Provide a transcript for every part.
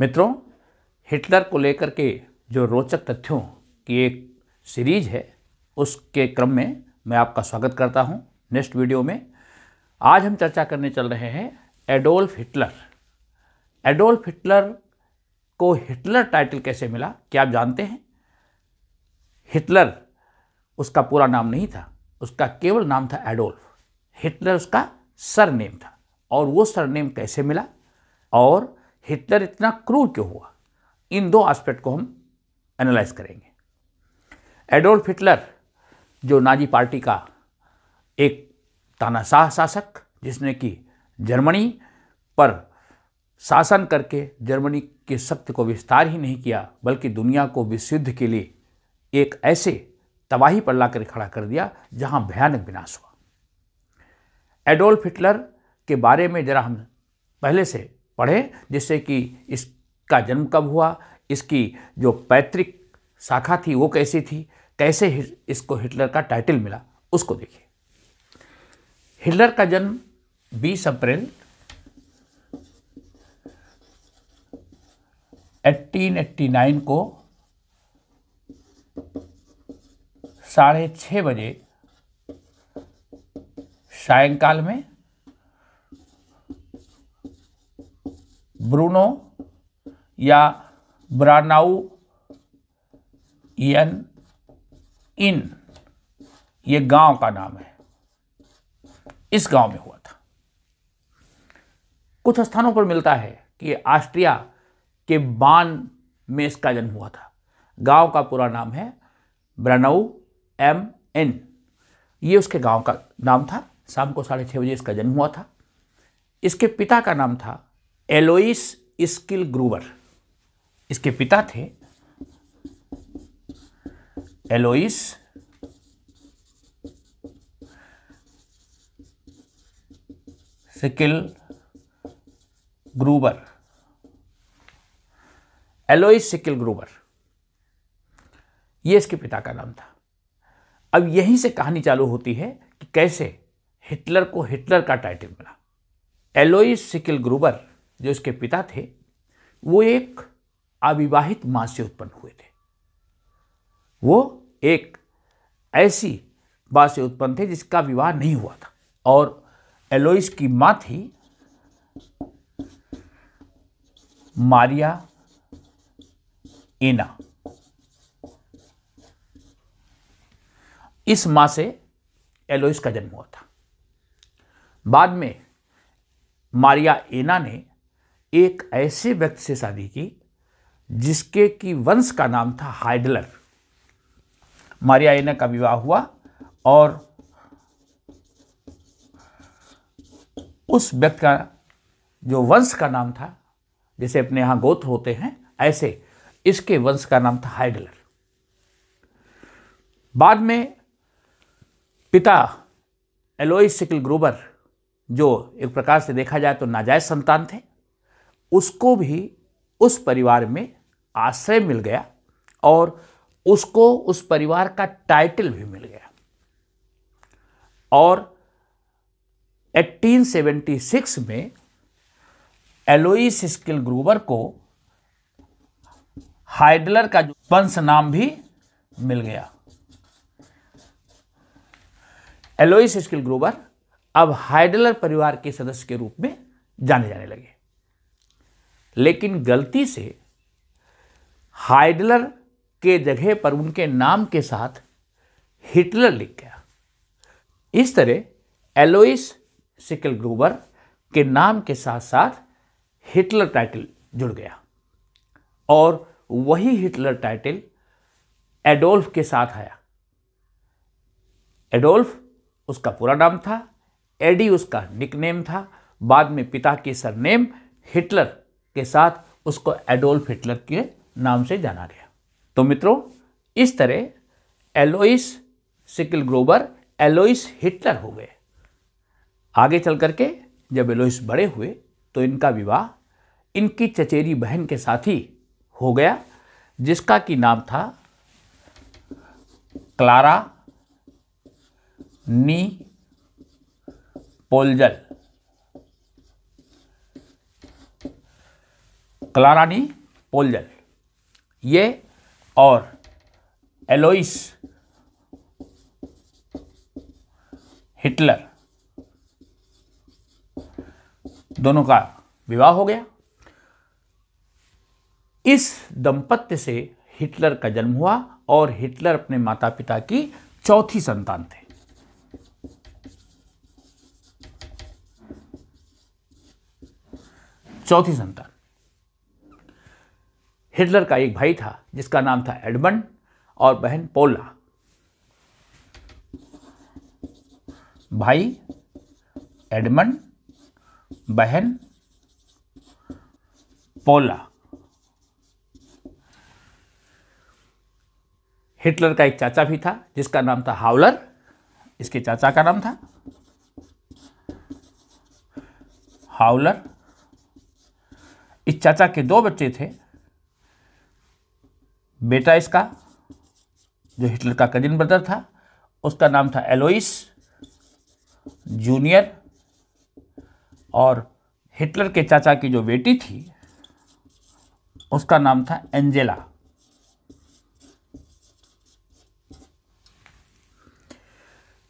मित्रों हिटलर को लेकर के जो रोचक तथ्यों की एक सीरीज है उसके क्रम में मैं आपका स्वागत करता हूं नेक्स्ट वीडियो में आज हम चर्चा करने चल रहे हैं एडोल्फ हिटलर एडोल्फ हिटलर को हिटलर टाइटल कैसे मिला क्या आप जानते हैं हिटलर उसका पूरा नाम नहीं था उसका केवल नाम था एडोल्फ हिटलर उसका सरनेम था और वो सरनेम कैसे मिला और हिटलर इतना क्रूर क्यों हुआ इन दो एस्पेक्ट को हम एनालाइज करेंगे एडोल्फ हिटलर जो नाजी पार्टी का एक तानाशाह शासक जिसने कि जर्मनी पर शासन करके जर्मनी के सत्य को विस्तार ही नहीं किया बल्कि दुनिया को विशुद्ध के लिए एक ऐसे तबाही पर लाकर खड़ा कर दिया जहां भयानक विनाश हुआ एडोल्फ हिटलर के बारे में ज़रा हम पहले से पढ़ें जिससे कि इसका जन्म कब हुआ इसकी जो पैतृक शाखा थी वो कैसी थी कैसे इसको हिटलर का टाइटल मिला उसको देखिए हिटलर का जन्म 20 अप्रैल 1889 को साढ़े छः बजे सायंकाल में ब्रूनो या ब्रानाउ एन इन ये गांव का नाम है इस गांव में हुआ था कुछ स्थानों पर मिलता है कि ऑस्ट्रिया के बान में इसका जन्म हुआ था गांव का पूरा नाम है ब्रनऊ एम एन ये उसके गांव का नाम था शाम को साढ़े छः बजे इसका जन्म हुआ था इसके पिता का नाम था एलोइस स्किल ग्रूवर इसके पिता थे एलोइस स्किल ग्रूवर एलोइस सिकिल ग्रूवर ये इसके पिता का नाम था अब यहीं से कहानी चालू होती है कि कैसे हिटलर को हिटलर का टाइटल मिला एलोइस सिकिल ग्रूबर जो इसके पिता थे वो एक अविवाहित माँ से उत्पन्न हुए थे वो एक ऐसी माँ से उत्पन्न थे जिसका विवाह नहीं हुआ था और एलोइस की माँ थी मारिया एना इस माँ से एलोइस का जन्म हुआ था बाद में मारिया एना ने एक ऐसे व्यक्ति से शादी की जिसके की वंश का नाम था हाइडलर मारिया एना का विवाह हुआ और उस व्यक्ति का जो वंश का नाम था जैसे अपने यहां गोत्र होते हैं ऐसे इसके वंश का नाम था हाइडलर बाद में पिता एलोई सिकल ग्रोबर जो एक प्रकार से देखा जाए तो नाजायज संतान थे उसको भी उस परिवार में आश्रय मिल गया और उसको उस परिवार का टाइटल भी मिल गया और 1876 में एलोइस स्किल ग्रूवर को हाइडलर का जो वंश नाम भी मिल गया एलोइस स्किल ग्रूवर अब हाइडलर परिवार के सदस्य के रूप में जाने जाने लगे लेकिन गलती से हाइडलर के जगह पर उनके नाम के साथ हिटलर लिख गया इस तरह एलोइस सिकल ग्रूबर के नाम के साथ साथ हिटलर टाइटल जुड़ गया और वही हिटलर टाइटल एडोल्फ के साथ आया एडोल्फ उसका पूरा नाम था एडी उसका निकनेम था बाद में पिता के सरनेम हिटलर के साथ उसको एडोल्फ हिटलर के नाम से जाना गया तो मित्रों इस तरह एलोइस सिकिल ग्रोबर एलोइस हिटलर हो गए आगे चल करके जब एलोइस बड़े हुए तो इनका विवाह इनकी चचेरी बहन के साथ ही हो गया जिसका कि नाम था क्लारा नी पोलजल क्लारानी पोलजल ये और एलोइस हिटलर दोनों का विवाह हो गया इस दंपत्य से हिटलर का जन्म हुआ और हिटलर अपने माता पिता की चौथी संतान थे चौथी संतान हिटलर का एक भाई था जिसका नाम था एडमंड और बहन पोला भाई एडमंड बहन पोला हिटलर का एक चाचा भी था जिसका नाम था हावलर इसके चाचा का नाम था हावलर इस चाचा के दो बच्चे थे बेटा इसका जो हिटलर का कजिन ब्रदर था उसका नाम था एलोइस जूनियर और हिटलर के चाचा की जो बेटी थी उसका नाम था एंजेला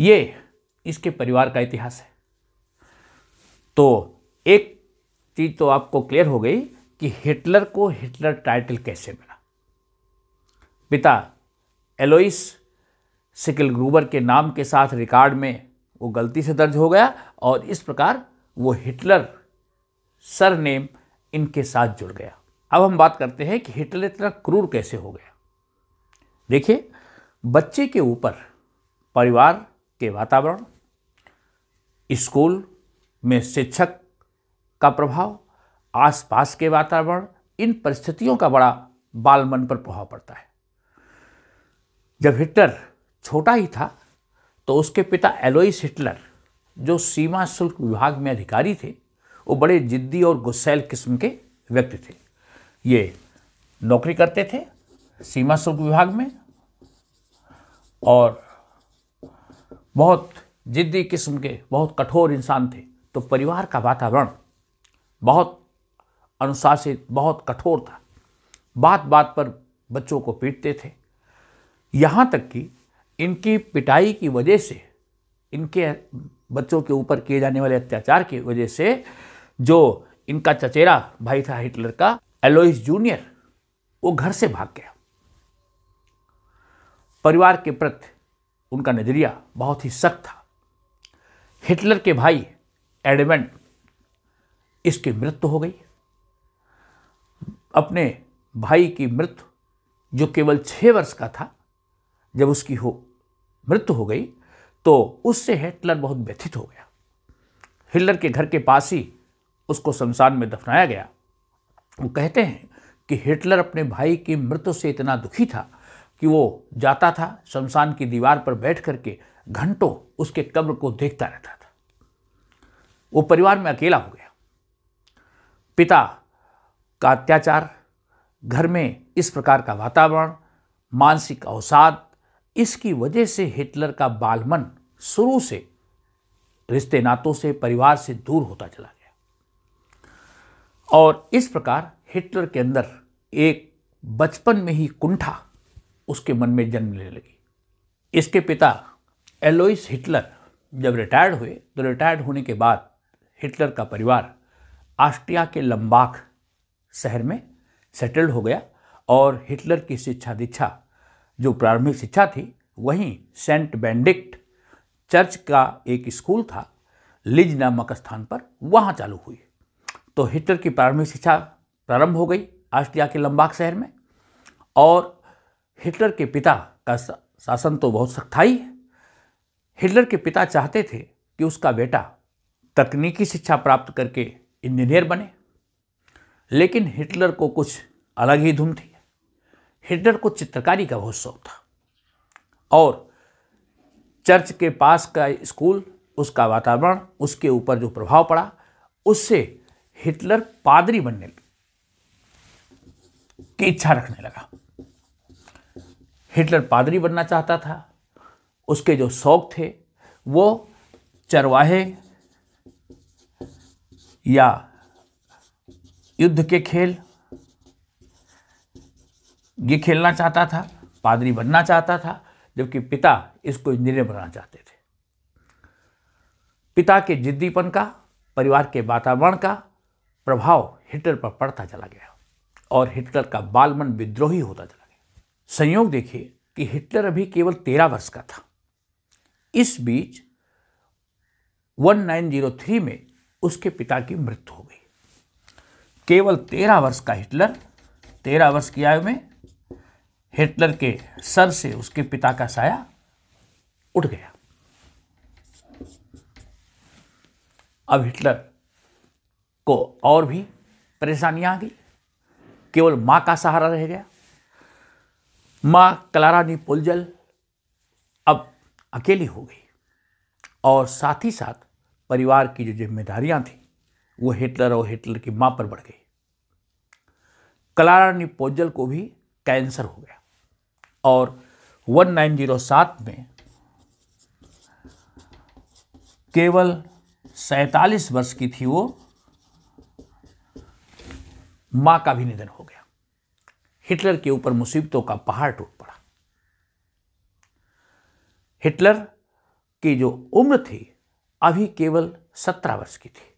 ये इसके परिवार का इतिहास है तो एक चीज़ तो आपको क्लियर हो गई कि हिटलर को हिटलर टाइटल कैसे मिला पिता एलोइस सिकल ग्रूबर के नाम के साथ रिकॉर्ड में वो गलती से दर्ज हो गया और इस प्रकार वो हिटलर सर नेम इनके साथ जुड़ गया अब हम बात करते हैं कि हिटलर इतना क्रूर कैसे हो गया देखिए बच्चे के ऊपर परिवार के वातावरण स्कूल में शिक्षक का प्रभाव आसपास के वातावरण इन परिस्थितियों का बड़ा बाल मन पर प्रभाव पड़ता है जब हिटलर छोटा ही था तो उसके पिता एलोइस हिटलर जो सीमा शुल्क विभाग में अधिकारी थे वो बड़े जिद्दी और गुस्सैल किस्म के व्यक्ति थे ये नौकरी करते थे सीमा शुल्क विभाग में और बहुत जिद्दी किस्म के बहुत कठोर इंसान थे तो परिवार का वातावरण बहुत अनुशासित बहुत कठोर था बात बात पर बच्चों को पीटते थे यहाँ तक कि इनकी पिटाई की वजह से इनके बच्चों के ऊपर किए जाने वाले अत्याचार की वजह से जो इनका चचेरा भाई था हिटलर का एलोइस जूनियर वो घर से भाग गया परिवार के प्रति उनका नज़रिया बहुत ही सख्त था हिटलर के भाई एडमेंट इसकी मृत्यु हो गई अपने भाई की मृत्यु जो केवल छः वर्ष का था जब उसकी हो मृत्यु हो गई तो उससे हिटलर बहुत व्यथित हो गया हिटलर के घर के पास ही उसको शमशान में दफनाया गया वो कहते हैं कि हिटलर अपने भाई की मृत्यु से इतना दुखी था कि वो जाता था शमशान की दीवार पर बैठ करके घंटों उसके कब्र को देखता रहता था वो परिवार में अकेला हो गया पिता का अत्याचार घर में इस प्रकार का वातावरण मानसिक अवसाद इसकी वजह से हिटलर का बालमन शुरू से रिश्ते नातों से परिवार से दूर होता चला गया और इस प्रकार हिटलर के अंदर एक बचपन में ही कुंठा उसके मन में जन्म लेने लगी इसके पिता एलोइस हिटलर जब रिटायर्ड हुए तो रिटायर्ड होने के बाद हिटलर का परिवार ऑस्ट्रिया के लंबाख शहर में सेटल्ड हो गया और हिटलर की शिक्षा दीक्षा जो प्रारंभिक शिक्षा थी वहीं सेंट बेंडिक्ट चर्च का एक स्कूल था लिज नामक स्थान पर वहाँ चालू हुई तो हिटलर की प्रारंभिक शिक्षा प्रारंभ हो गई ऑस्ट्रिया के लंबाक शहर में और हिटलर के पिता का शासन तो बहुत सख्ताई है हिटलर के पिता चाहते थे कि उसका बेटा तकनीकी शिक्षा प्राप्त करके इंजीनियर बने लेकिन हिटलर को कुछ अलग ही धुन थी हिटलर को चित्रकारी का बहुत शौक था और चर्च के पास का स्कूल उसका वातावरण उसके ऊपर जो प्रभाव पड़ा उससे हिटलर पादरी बनने की इच्छा रखने लगा हिटलर पादरी बनना चाहता था उसके जो शौक थे वो चरवाहे या युद्ध के खेल ये खेलना चाहता था पादरी बनना चाहता था जबकि पिता इसको इंजीनियर बनाना चाहते थे पिता के जिद्दीपन का परिवार के वातावरण का प्रभाव हिटलर पर पड़ता चला गया और हिटलर का बालमन विद्रोही होता चला गया संयोग देखिए कि हिटलर अभी केवल तेरह वर्ष का था इस बीच 1903 में उसके पिता की मृत्यु हो गई केवल तेरह वर्ष का हिटलर तेरह वर्ष की आयु में हिटलर के सर से उसके पिता का साया उठ गया अब हिटलर को और भी परेशानियां आ गई केवल मां का सहारा रह गया मां कलारा पुलजल अब अकेली हो गई और साथ ही साथ परिवार की जो जिम्मेदारियां थी वो हिटलर और हिटलर की मां पर बढ़ गई कलारा पोजल को भी कैंसर हो गया और 1907 में केवल सैतालीस वर्ष की थी वो मां का भी निधन हो गया हिटलर के ऊपर मुसीबतों का पहाड़ टूट पड़ा हिटलर की जो उम्र थी अभी केवल सत्रह वर्ष की थी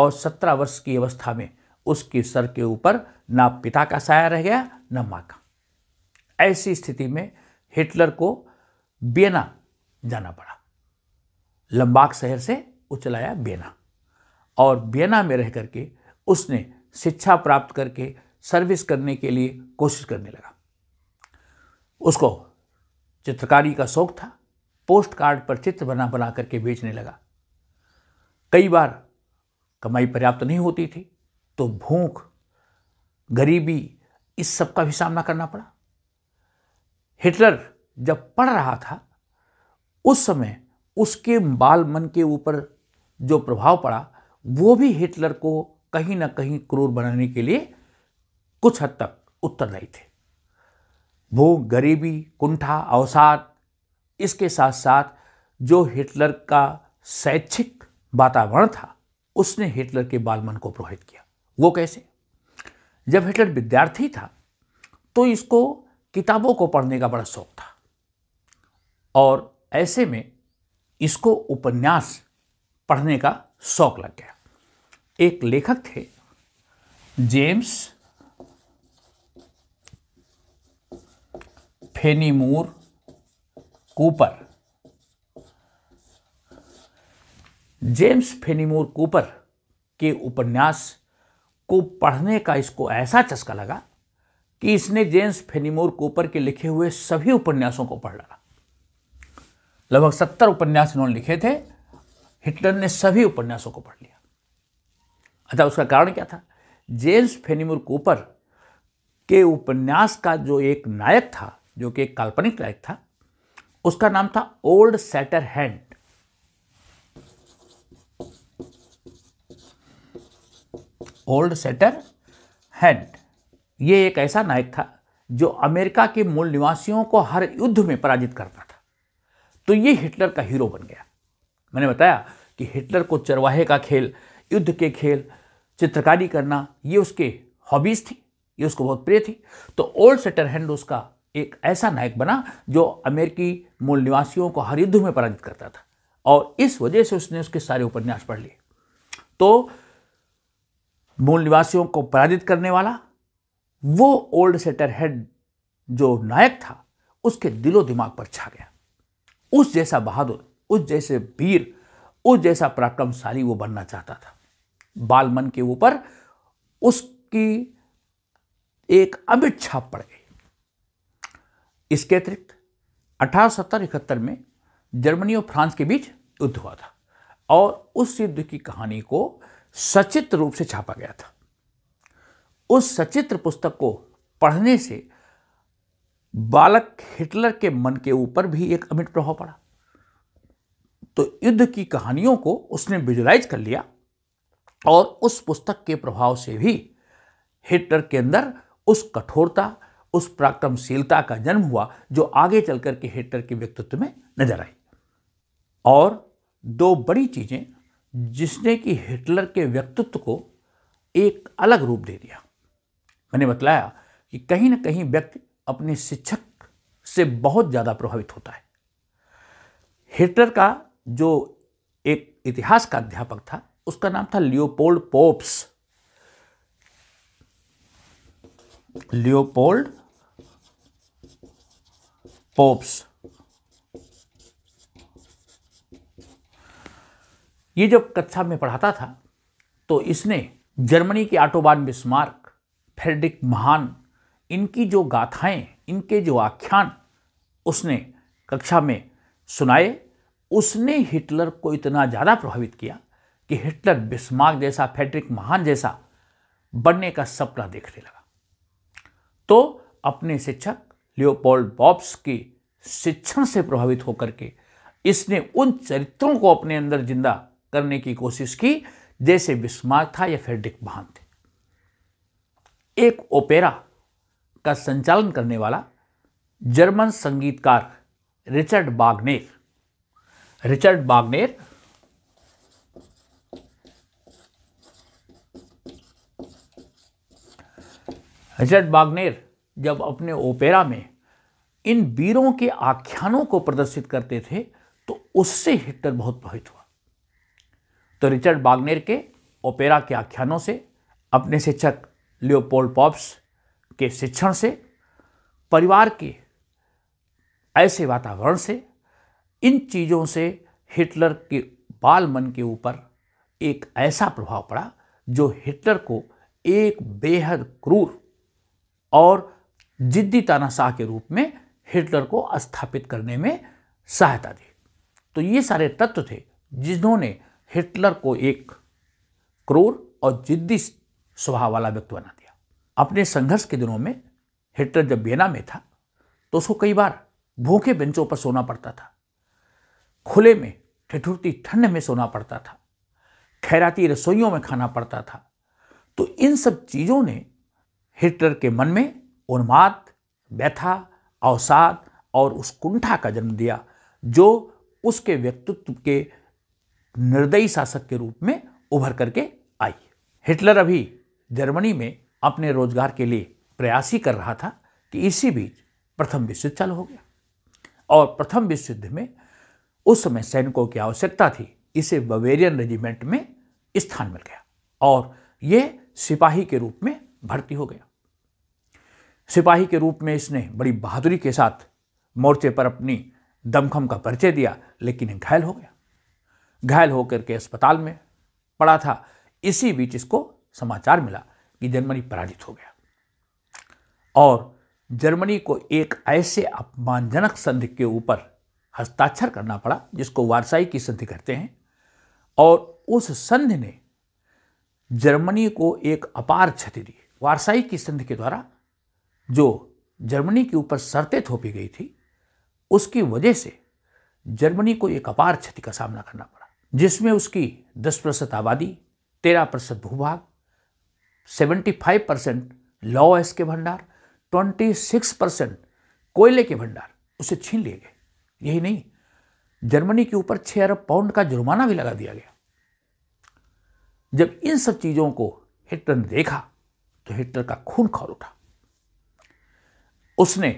और सत्रह वर्ष की अवस्था में उसके सर के ऊपर ना पिता का साया रह गया ना माँ का ऐसी स्थिति में हिटलर को बियना जाना पड़ा लंबाक शहर से उचलाया बियना और बियना में रह करके उसने शिक्षा प्राप्त करके सर्विस करने के लिए कोशिश करने लगा उसको चित्रकारी का शौक था पोस्ट कार्ड पर चित्र बना बना करके बेचने लगा कई बार कमाई पर्याप्त नहीं होती थी तो भूख गरीबी इस सब का भी सामना करना पड़ा हिटलर जब पढ़ रहा था उस समय उसके बाल मन के ऊपर जो प्रभाव पड़ा वो भी हिटलर को कहीं ना कहीं क्रूर बनाने के लिए कुछ हद तक उत्तरदायी थे वो गरीबी कुंठा अवसाद इसके साथ साथ जो हिटलर का शैक्षिक वातावरण था उसने हिटलर के बालमन को प्रोहित किया वो कैसे जब हिटलर विद्यार्थी था तो इसको किताबों को पढ़ने का बड़ा शौक था और ऐसे में इसको उपन्यास पढ़ने का शौक लग गया एक लेखक थे James Fenimore Cooper James Fenimore Cooper के उपन्यास को पढ़ने का इसको ऐसा चस्का लगा कि इसने जेम्स फेनिमोर कोपर के लिखे हुए सभी उपन्यासों को पढ़ डाला लगभग सत्तर उपन्यास इन्होंने लिखे थे हिटलर ने सभी उपन्यासों को पढ़ लिया अच्छा उसका कारण क्या था जेम्स फेनिमोर कोपर के उपन्यास का जो एक नायक था जो कि एक काल्पनिक नायक था उसका नाम था Old Shatterhand Old Shatterhand ये एक ऐसा नायक था जो अमेरिका के मूल निवासियों को हर युद्ध में पराजित करता था तो ये हिटलर का हीरो बन गया मैंने बताया कि हिटलर को चरवाहे का खेल युद्ध के खेल चित्रकारी करना ये उसके हॉबीज़ थी ये उसको बहुत प्रिय थी तो ओल्ड सेटर हैंड उसका एक ऐसा नायक बना जो अमेरिकी मूल निवासियों को हर युद्ध में पराजित करता था और इस वजह से उसने उसके सारे उपन्यास पढ़ लिए तो मूल निवासियों को पराजित करने वाला वो ओल्ड सेटर हेड जो नायक था उसके दिलो दिमाग पर छा गया उस जैसा बहादुर उस जैसे वीर उस जैसा पराक्रमशाली वो बनना चाहता था बाल मन के ऊपर उसकी एक अमिट छाप पड़ गई इसके अतिरिक्त अठारह सत्तर इकहत्तर में जर्मनी और फ्रांस के बीच युद्ध हुआ था और उस युद्ध की कहानी को सचित्र रूप से छापा गया था उस सचित्र पुस्तक को पढ़ने से बालक हिटलर के मन के ऊपर भी एक अमिट प्रभाव पड़ा तो युद्ध की कहानियों को उसने विजुलाइज कर लिया और उस पुस्तक के प्रभाव से भी हिटलर के अंदर उस कठोरता उस पराक्रमशीलता का जन्म हुआ जो आगे चलकर के हिटलर के व्यक्तित्व में नजर आई और दो बड़ी चीज़ें जिसने कि हिटलर के व्यक्तित्व को एक अलग रूप दे दिया मैंने बतलाया कि कहीं ना कहीं व्यक्ति अपने शिक्षक से बहुत ज़्यादा प्रभावित होता है हिटलर का जो एक इतिहास का अध्यापक था उसका नाम था लियोपोल्ड पोप्स लियोपोल्ड पोप्स ये जब कक्षा में पढ़ाता था तो इसने जर्मनी के ऑटोबान बिस्मार्क फ्रेडरिक महान इनकी जो गाथाएं इनके जो आख्यान उसने कक्षा में सुनाए उसने हिटलर को इतना ज़्यादा प्रभावित किया कि हिटलर बिस्मार्क जैसा फ्रेडरिक महान जैसा बनने का सपना देखने लगा तो अपने शिक्षक लियोपोल्ड बॉब्स के शिक्षण से प्रभावित होकर के इसने उन चरित्रों को अपने अंदर जिंदा करने की कोशिश की जैसे बिस्मार्क था या फ्रेडरिक महान थे एक ओपेरा का संचालन करने वाला जर्मन संगीतकार Richard Wagner Richard Wagner Richard Wagner जब अपने ओपेरा में इन वीरों के आख्यानों को प्रदर्शित करते थे तो उससे हिटलर बहुत प्रभावित हुआ तो रिचर्ड बागनेर के ओपेरा के आख्यानों से अपने शिक्षक लियोपोल्ड पॉप्स के शिक्षण से परिवार के ऐसे वातावरण से इन चीज़ों से हिटलर के बाल मन के ऊपर एक ऐसा प्रभाव पड़ा जो हिटलर को एक बेहद क्रूर और जिद्दी तानाशाह के रूप में हिटलर को स्थापित करने में सहायता दी तो ये सारे तत्व थे जिन्होंने हिटलर को एक क्रूर और जिद्दी स्वभाव वाला व्यक्ति बना दिया अपने संघर्ष के दिनों में हिटलर जब बेना में था तो उसको कई बार भूखे बेंचों पर सोना पड़ता था खुले में ठिठुरती ठंड में सोना पड़ता था खैराती रसोइयों में खाना पड़ता था तो इन सब चीज़ों ने हिटलर के मन में उन्माद व्यथा अवसाद और उस कुंठा का जन्म दिया जो उसके व्यक्तित्व के निर्दयी शासक के रूप में उभर करके आई हिटलर अभी जर्मनी में अपने रोजगार के लिए प्रयास ही कर रहा था कि इसी बीच प्रथम विश्व युद्ध चालू हो गया और प्रथम विश्व युद्ध में उस समय सैनिकों की आवश्यकता थी इसे बवेरियन रेजिमेंट में स्थान मिल गया और ये सिपाही के रूप में भर्ती हो गया सिपाही के रूप में इसने बड़ी बहादुरी के साथ मोर्चे पर अपनी दमखम का परिचय दिया लेकिन घायल हो गया घायल होकर के अस्पताल में पड़ा था इसी बीच इसको समाचार मिला कि जर्मनी पराजित हो गया और जर्मनी को एक ऐसे अपमानजनक संधि के ऊपर हस्ताक्षर करना पड़ा जिसको वारसाई की संधि कहते हैं और उस संधि ने जर्मनी को एक अपार क्षति दी वारसाई की संधि के द्वारा जो जर्मनी के ऊपर शर्तें थोपी गई थी उसकी वजह से जर्मनी को एक अपार क्षति का सामना करना पड़ा जिसमें उसकी दस प्रतिशत आबादी तेरह प्रतिशत भूभाग 75 परसेंट लॉ एस के भंडार 26 परसेंट कोयले के भंडार उसे छीन लिए गए यही नहीं जर्मनी के ऊपर 6 अरब पाउंड का जुर्माना भी लगा दिया गया जब इन सब चीज़ों को हिटलर ने देखा तो हिटलर का खून खौल उठा उसने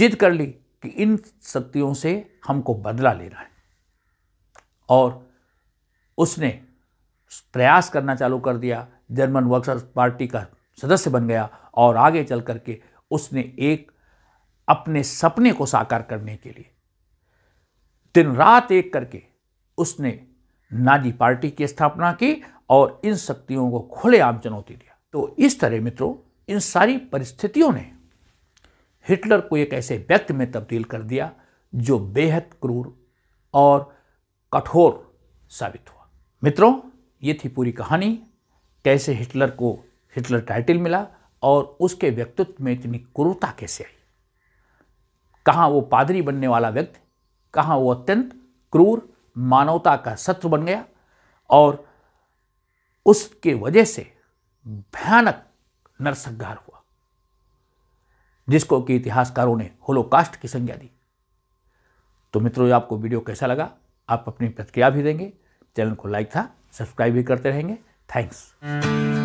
जिद कर ली कि इन शक्तियों से हमको बदला लेना है और उसने प्रयास करना चालू कर दिया जर्मन वर्कर्स पार्टी का सदस्य बन गया और आगे चल करके उसने एक अपने सपने को साकार करने के लिए दिन रात एक करके उसने नाजी पार्टी की स्थापना की और इन शक्तियों को खुलेआम चुनौती दिया तो इस तरह मित्रों इन सारी परिस्थितियों ने हिटलर को एक ऐसे व्यक्ति में तब्दील कर दिया जो बेहद क्रूर और कठोर साबित हुआ मित्रों ये थी पूरी कहानी कैसे हिटलर को हिटलर टाइटल मिला और उसके व्यक्तित्व में इतनी क्रूरता कैसे आई कहाँ वो पादरी बनने वाला व्यक्ति कहाँ वो अत्यंत क्रूर मानवता का शत्रु बन गया और उसके वजह से भयानक नरसंहार हुआ जिसको कि इतिहासकारों ने होलोकास्ट की संज्ञा दी तो मित्रों आपको वीडियो कैसा लगा आप अपनी प्रतिक्रिया भी देंगे चैनल को लाइक था सब्सक्राइब भी करते रहेंगे Thanks.